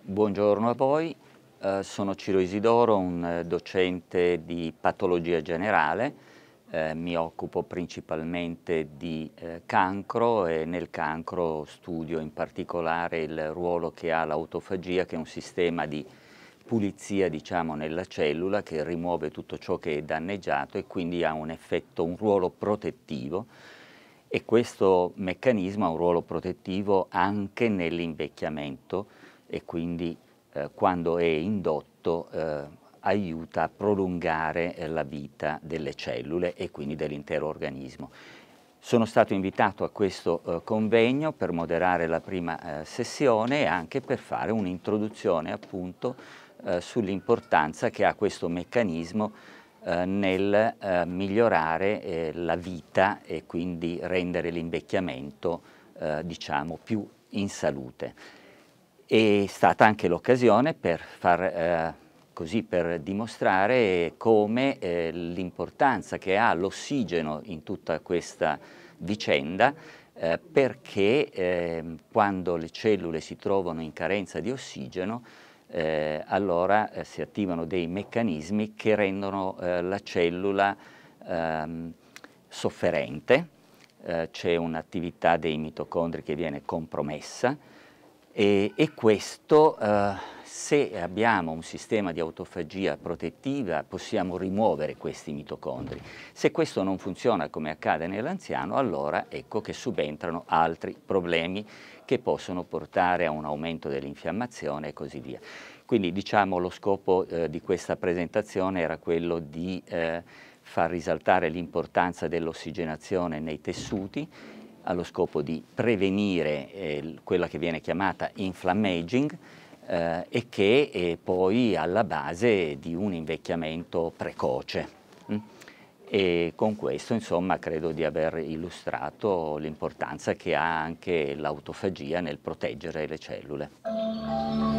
Buongiorno a voi, eh, sono Ciro Isidoro, un eh, docente di patologia generale, eh, mi occupo principalmente di eh, cancro e nel cancro studio in particolare il ruolo che ha l'autofagia che è un sistema di pulizia diciamo, nella cellula che rimuove tutto ciò che è danneggiato e quindi ha un effetto, un ruolo protettivo e questo meccanismo ha un ruolo protettivo anche nell'invecchiamento e quindi eh, quando è indotto eh, aiuta a prolungare eh, la vita delle cellule e quindi dell'intero organismo. Sono stato invitato a questo eh, convegno per moderare la prima eh, sessione e anche per fare un'introduzione appunto eh, sull'importanza che ha questo meccanismo eh, nel eh, migliorare eh, la vita e quindi rendere l'invecchiamento eh, diciamo più in salute. È stata anche l'occasione per far eh, così per dimostrare come eh, l'importanza che ha l'ossigeno in tutta questa vicenda eh, perché eh, quando le cellule si trovano in carenza di ossigeno eh, allora eh, si attivano dei meccanismi che rendono eh, la cellula ehm, sofferente, eh, c'è un'attività dei mitocondri che viene compromessa, e, e questo, eh, se abbiamo un sistema di autofagia protettiva, possiamo rimuovere questi mitocondri. Se questo non funziona come accade nell'anziano, allora ecco che subentrano altri problemi che possono portare a un aumento dell'infiammazione e così via. Quindi diciamo lo scopo eh, di questa presentazione era quello di eh, far risaltare l'importanza dell'ossigenazione nei tessuti allo scopo di prevenire eh, quella che viene chiamata inflammaging eh, e che eh, è poi alla base di un invecchiamento precoce. Mm? E con questo insomma credo di aver illustrato l'importanza che ha anche l'autofagia nel proteggere le cellule.